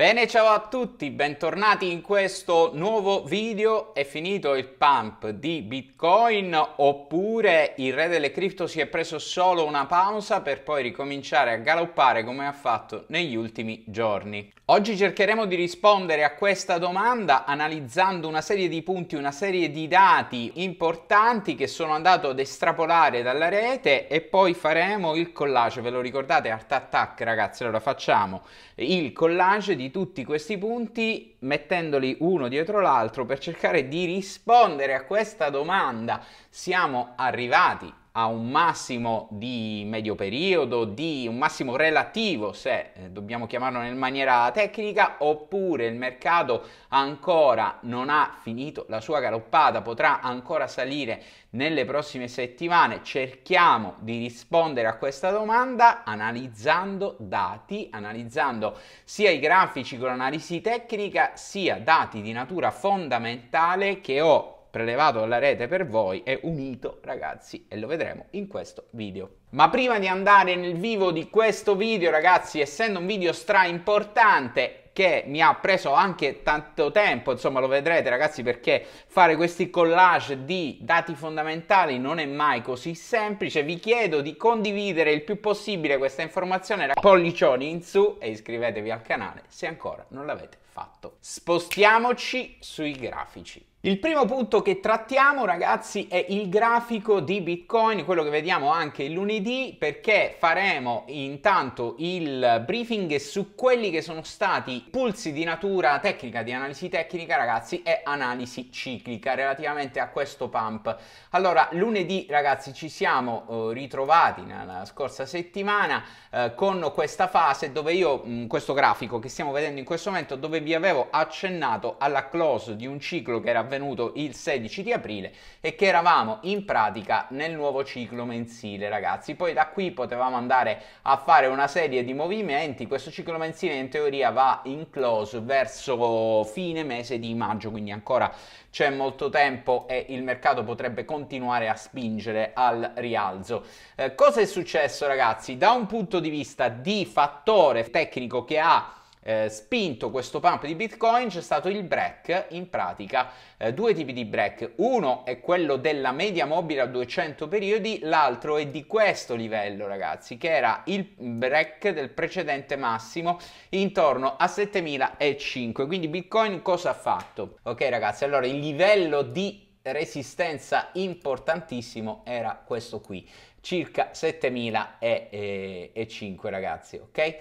Bene, ciao a tutti, bentornati in questo nuovo video. È finito il pump di Bitcoin oppure il re delle cripto si è preso solo una pausa per poi ricominciare a galoppare come ha fatto negli ultimi giorni? Oggi cercheremo di rispondere a questa domanda analizzando una serie di punti, una serie di dati importanti che sono andato ad estrapolare dalla rete e poi faremo il collage, ve lo ricordate Art Attack ragazzi? Allora facciamo il collage di tutti questi punti mettendoli uno dietro l'altro per cercare di rispondere a questa domanda. Siamo arrivati a un massimo di medio periodo, di un massimo relativo, se eh, dobbiamo chiamarlo in maniera tecnica, oppure il mercato ancora non ha finito la sua galoppata, potrà ancora salire nelle prossime settimane. Cerchiamo di rispondere a questa domanda analizzando dati, analizzando sia i grafici con analisi tecnica, sia dati di natura fondamentale che ho prelevato dalla rete per voi e unito ragazzi e lo vedremo in questo video. Ma prima di andare nel vivo di questo video ragazzi, essendo un video stra importante che mi ha preso anche tanto tempo, insomma lo vedrete ragazzi perché fare questi collage di dati fondamentali non è mai così semplice, vi chiedo di condividere il più possibile questa informazione, pollicioni in su e iscrivetevi al canale se ancora non l'avete fatto. Spostiamoci sui grafici. Il primo punto che trattiamo ragazzi è il grafico di Bitcoin, quello che vediamo anche il lunedì perché faremo intanto il briefing su quelli che sono stati pulsi di natura tecnica, di analisi tecnica ragazzi e analisi ciclica relativamente a questo pump. Allora lunedì ragazzi ci siamo eh, ritrovati nella scorsa settimana eh, con questa fase dove io, mh, mm, questo grafico che stiamo vedendo in questo momento dove vi avevo accennato alla close di un ciclo che era avvenuto avvenuto il 16 di aprile e che eravamo in pratica nel nuovo ciclo mensile ragazzi poi da qui potevamo andare a fare una serie di movimenti questo ciclo mensile in teoria va in close verso fine mese di maggio quindi ancora c'è molto tempo e il mercato potrebbe continuare a spingere al rialzo eh, cosa è successo ragazzi da un punto di vista di fattore tecnico che ha eh, spinto questo pump di Bitcoin c'è stato il break, in pratica eh, due tipi di break, uno è quello della media mobile a 200 periodi, l'altro è di questo livello ragazzi, che era il break del precedente massimo intorno a 7005, quindi Bitcoin cosa ha fatto? Ok ragazzi, allora il livello di resistenza importantissimo era questo qui circa 7005 ragazzi ok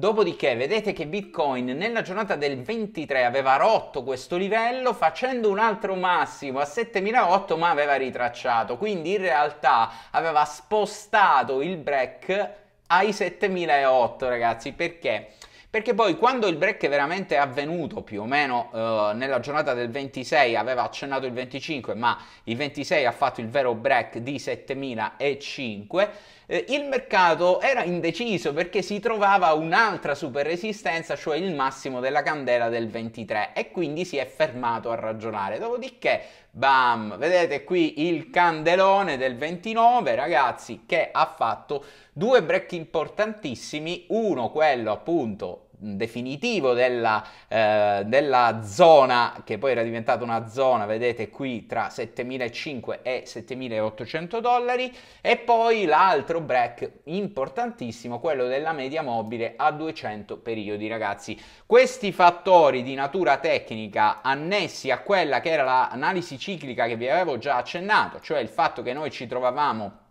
Dopodiché vedete che Bitcoin nella giornata del 23 aveva rotto questo livello facendo un altro massimo a 7008 ma aveva ritracciato, quindi in realtà aveva spostato il break ai 7008 ragazzi perché perché poi quando il break è veramente avvenuto più o meno eh, nella giornata del 26 aveva accennato il 25 ma il 26 ha fatto il vero break di 7005 eh, il mercato era indeciso perché si trovava un'altra super resistenza cioè il massimo della candela del 23 e quindi si è fermato a ragionare dopodiché Bam! Vedete qui il candelone del 29, ragazzi, che ha fatto due break importantissimi, uno quello appunto definitivo della, eh, della, zona, che poi era diventata una zona, vedete qui, tra 7.500 e 7.800 dollari, e poi l'altro break importantissimo, quello della media mobile a 200 periodi, ragazzi. Questi fattori di natura tecnica annessi a quella che era l'analisi ciclica che vi avevo già accennato, cioè il fatto che noi ci trovavamo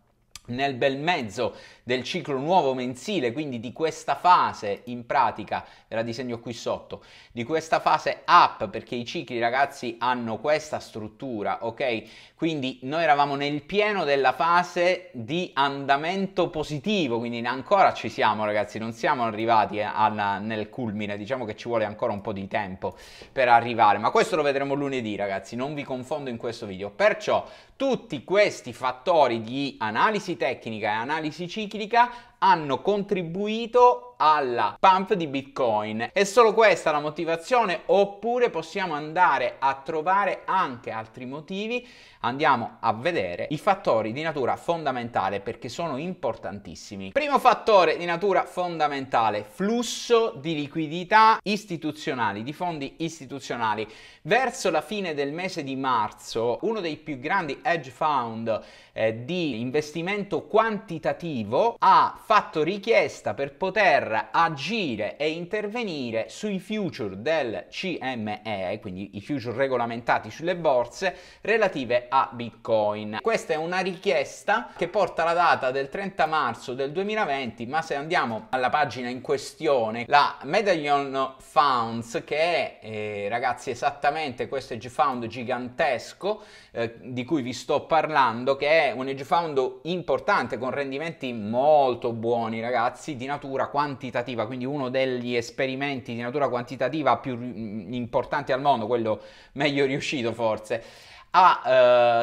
nel bel mezzo del ciclo nuovo mensile, quindi di questa fase in pratica, ve la disegno qui sotto, di questa fase up, perché i cicli ragazzi hanno questa struttura, ok? Quindi noi eravamo nel pieno della fase di andamento positivo, quindi ancora ci siamo ragazzi, non siamo arrivati eh, alla, nel culmine, diciamo che ci vuole ancora un po' di tempo per arrivare, ma questo lo vedremo lunedì ragazzi, non vi confondo in questo video. Perciò tutti questi fattori di analisi tecnica e analisi cicli scientifica hanno contribuito alla pump di Bitcoin. È solo questa la motivazione oppure possiamo andare a trovare anche altri motivi? Andiamo a vedere i fattori di natura fondamentale perché sono importantissimi. Primo fattore di natura fondamentale, flusso di liquidità istituzionali, di fondi istituzionali. Verso la fine del mese di marzo, uno dei più grandi hedge fund eh, di investimento quantitativo ha fatto richiesta per poter per agire e intervenire sui future del CME, quindi i future regolamentati sulle borse relative a Bitcoin. Questa è una richiesta che porta la data del 30 marzo del 2020, ma se andiamo alla pagina in questione, la Medallion Funds che è eh, ragazzi esattamente questo hedge fund gigantesco eh, di cui vi sto parlando, che è un hedge fund importante con rendimenti molto buoni, ragazzi, di natura quantitativa quantitativa, quindi uno degli esperimenti di natura quantitativa più importanti al mondo, quello meglio riuscito forse ha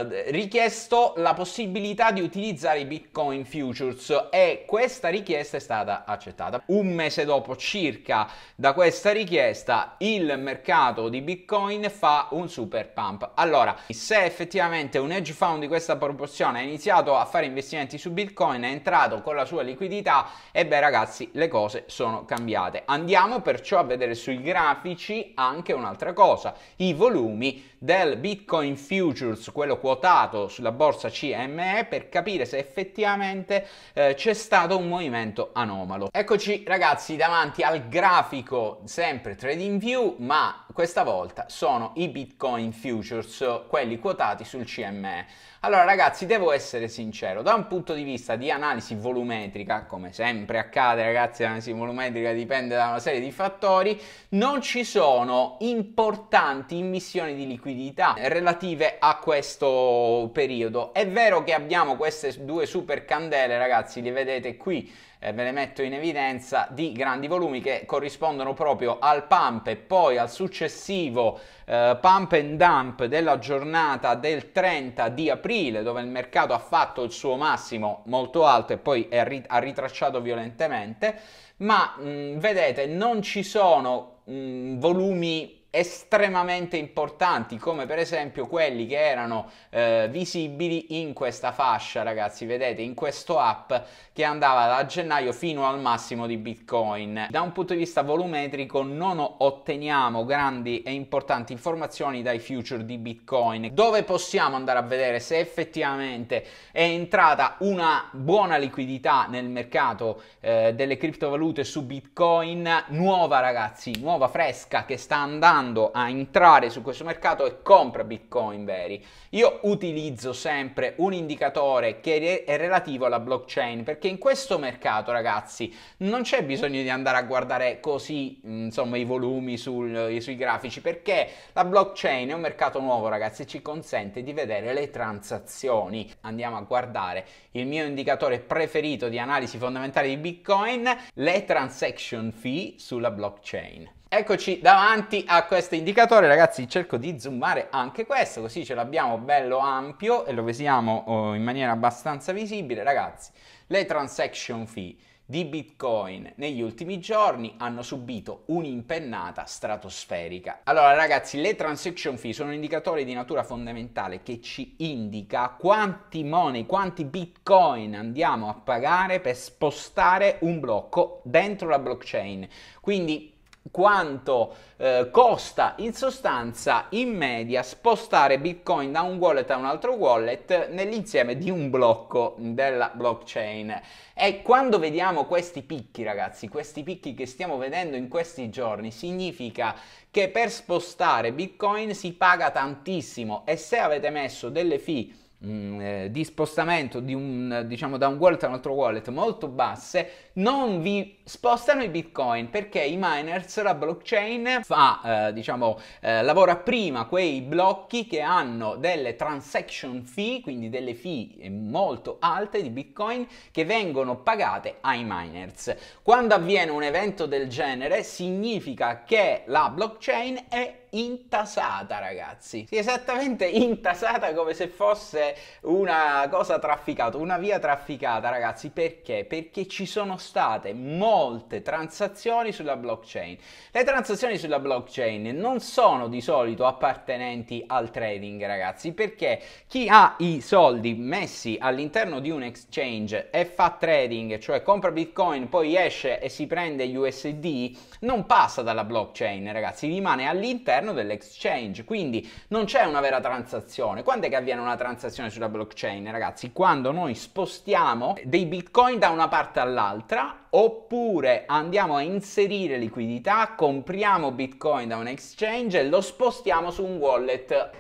eh, richiesto la possibilità di utilizzare i Bitcoin futures e questa richiesta è stata accettata. Un mese dopo circa da questa richiesta il mercato di Bitcoin fa un super pump. Allora, se effettivamente un hedge fund di questa proporzione ha iniziato a fare investimenti su Bitcoin, è entrato con la sua liquidità e beh ragazzi, le cose sono cambiate. Andiamo perciò a vedere sui grafici anche un'altra cosa, i volumi del Bitcoin futures futures, quello quotato sulla borsa CME, per capire se effettivamente eh, c'è stato un movimento anomalo. Eccoci ragazzi davanti al grafico sempre TradingView, ma questa volta sono i Bitcoin futures, quelli quotati sul CME. Allora ragazzi, devo essere sincero, da un punto di vista di analisi volumetrica, come sempre accade ragazzi, l'analisi volumetrica dipende da una serie di fattori, non ci sono importanti immissioni di liquidità relative a questo periodo. È vero che abbiamo queste due super candele, ragazzi, le vedete qui eh, ve le metto in evidenza, di grandi volumi che corrispondono proprio al pump e poi al successivo eh, pump and dump della giornata del 30 di aprile, dove il mercato ha fatto il suo massimo molto alto e poi rit- ha ritracciato violentemente, ma mh, vedete non ci sono mh, volumi estremamente importanti come per esempio quelli che erano eh, visibili in questa fascia ragazzi vedete in questo app che andava da gennaio fino al massimo di bitcoin da un punto di vista volumetrico non otteniamo grandi e importanti informazioni dai future di bitcoin dove possiamo andare a vedere se effettivamente è entrata una buona liquidità nel mercato eh, delle criptovalute su bitcoin nuova ragazzi nuova fresca che sta andando andando a entrare su questo mercato e compra Bitcoin veri. Io utilizzo sempre un indicatore che è relativo alla blockchain perché in questo mercato, ragazzi, non c'è bisogno di andare a guardare così, insomma, i volumi sul, sui grafici perché la blockchain è un mercato nuovo, ragazzi, e ci consente di vedere le transazioni. Andiamo a guardare il mio indicatore preferito di analisi fondamentale di Bitcoin, le transaction fee sulla blockchain. Eccoci davanti a questo indicatore, ragazzi, cerco di zoomare anche questo, così ce l'abbiamo bello ampio e lo vediamo eh, in maniera abbastanza visibile. Ragazzi, le transaction fee di Bitcoin negli ultimi giorni hanno subito un'impennata stratosferica. Allora ragazzi, le transaction fee sono un indicatore di natura fondamentale che ci indica quanti money, quanti Bitcoin andiamo a pagare per spostare un blocco dentro la blockchain. Quindi quanto eh, costa in sostanza in media spostare Bitcoin da un wallet a un altro wallet nell'insieme di un blocco della blockchain. E quando vediamo questi picchi, ragazzi, questi picchi che stiamo vedendo in questi giorni, significa che per spostare Bitcoin si paga tantissimo e se avete messo delle fee Mm, eh, di spostamento di un, diciamo, da un wallet a un altro wallet molto basse, non vi spostano i bitcoin perché i miners, la blockchain fa, eh, diciamo, eh, lavora prima quei blocchi che hanno delle transaction fee, quindi delle fee eh, molto alte di bitcoin che vengono pagate ai miners. Quando avviene un evento del genere significa che la blockchain è intasata ragazzi sì, esattamente intasata come se fosse una cosa trafficata una via trafficata ragazzi perché perché ci sono state molte transazioni sulla blockchain le transazioni sulla blockchain non sono di solito appartenenti al trading ragazzi perché chi ha i soldi messi all'interno di un exchange e fa trading cioè compra bitcoin poi esce e si prende gli USD non passa dalla blockchain ragazzi rimane all'interno all'interno dell'exchange, quindi non c'è una vera transazione. Quando è che avviene una transazione sulla blockchain, ragazzi? Quando noi spostiamo dei bitcoin da una parte all'altra oppure andiamo a inserire liquidità, compriamo bitcoin da un exchange e lo spostiamo su un wallet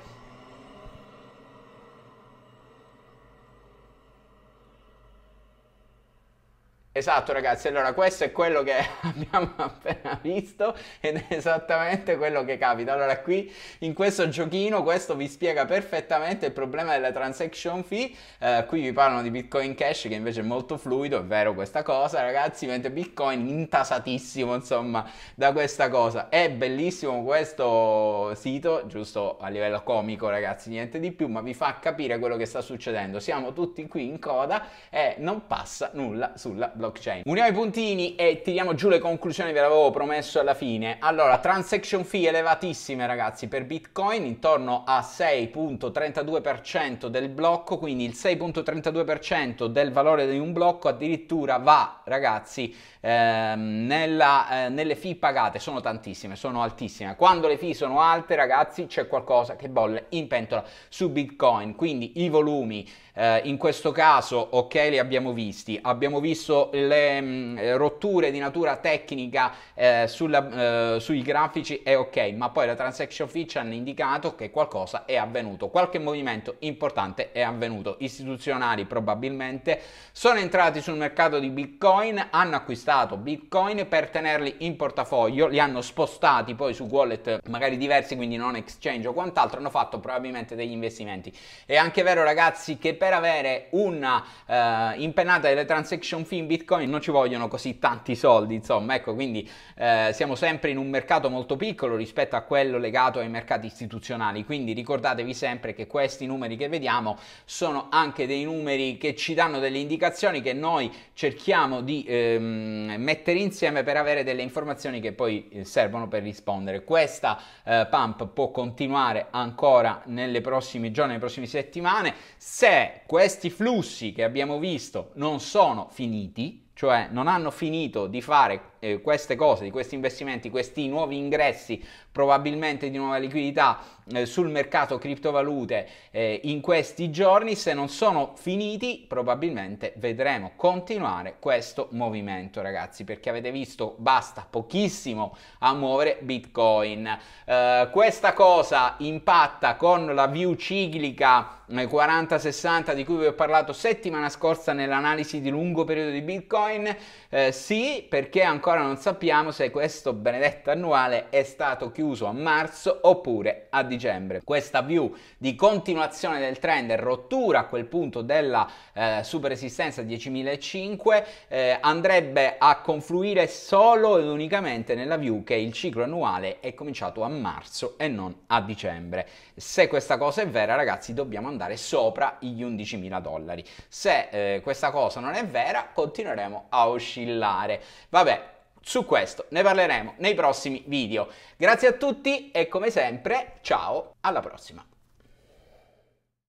Esatto ragazzi, allora questo è quello che abbiamo appena visto ed è esattamente quello che capita. Allora qui in questo giochino questo vi spiega perfettamente il problema della transaction fee, eh, qui vi parlano di Bitcoin Cash che invece è molto fluido, è vero questa cosa ragazzi, mentre Bitcoin intasatissimo insomma da questa cosa. È bellissimo questo sito, giusto a livello comico ragazzi, niente di più, ma vi fa capire quello che sta succedendo. Siamo tutti qui in coda e non passa nulla sulla blockchain blockchain. Uniamo i puntini e tiriamo giù le conclusioni che avevo promesso alla fine. Allora, transaction fee elevatissime ragazzi per Bitcoin, intorno a 6.32% del blocco, quindi il 6.32% del valore di un blocco addirittura va ragazzi ehm, nella, eh, nelle fee pagate, sono tantissime, sono altissime. Quando le fee sono alte ragazzi c'è qualcosa che bolle in pentola su Bitcoin, quindi i volumi eh, in questo caso, ok, li abbiamo visti, abbiamo visto le mh, mm, rotture di natura tecnica eh, sulla, eh, sui grafici è ok, ma poi la transaction fee ci hanno indicato che qualcosa è avvenuto, qualche movimento importante è avvenuto, istituzionali probabilmente sono entrati sul mercato di Bitcoin, hanno acquistato Bitcoin per tenerli in portafoglio, li hanno spostati poi su wallet magari diversi, quindi non exchange o quant'altro, hanno fatto probabilmente degli investimenti. È anche vero ragazzi che per per avere una eh, impennata delle transaction fee in Bitcoin non ci vogliono così tanti soldi, insomma, ecco, quindi eh, siamo sempre in un mercato molto piccolo rispetto a quello legato ai mercati istituzionali, quindi ricordatevi sempre che questi numeri che vediamo sono anche dei numeri che ci danno delle indicazioni che noi cerchiamo di ehm, mettere insieme per avere delle informazioni che poi eh, servono per rispondere. Questa eh, pump può continuare ancora nelle prossime giorni, nelle prossime settimane. Se questi flussi che abbiamo visto non sono finiti, cioè non hanno finito di fare eh, queste cose, di questi investimenti, questi nuovi ingressi, probabilmente di nuova liquidità eh, sul mercato criptovalute eh, in questi giorni, se non sono finiti, probabilmente vedremo continuare questo movimento, ragazzi, perché avete visto basta pochissimo a muovere Bitcoin. Eh, questa cosa impatta con la view ciclica 40-60 eh, di cui vi ho parlato settimana scorsa nell'analisi di lungo periodo di Bitcoin? Eh, sì, perché ancora ancora non sappiamo se questo benedetto annuale è stato chiuso a marzo oppure a dicembre. Questa view di continuazione del trend e rottura a quel punto della eh, superesistenza 10.005 eh, andrebbe a confluire solo ed unicamente nella view che il ciclo annuale è cominciato a marzo e non a dicembre. Se questa cosa è vera ragazzi dobbiamo andare sopra gli 11.000 dollari. Se eh, questa cosa non è vera continueremo a oscillare. Vabbè, su questo ne parleremo nei prossimi video. Grazie a tutti e come sempre, ciao, alla prossima!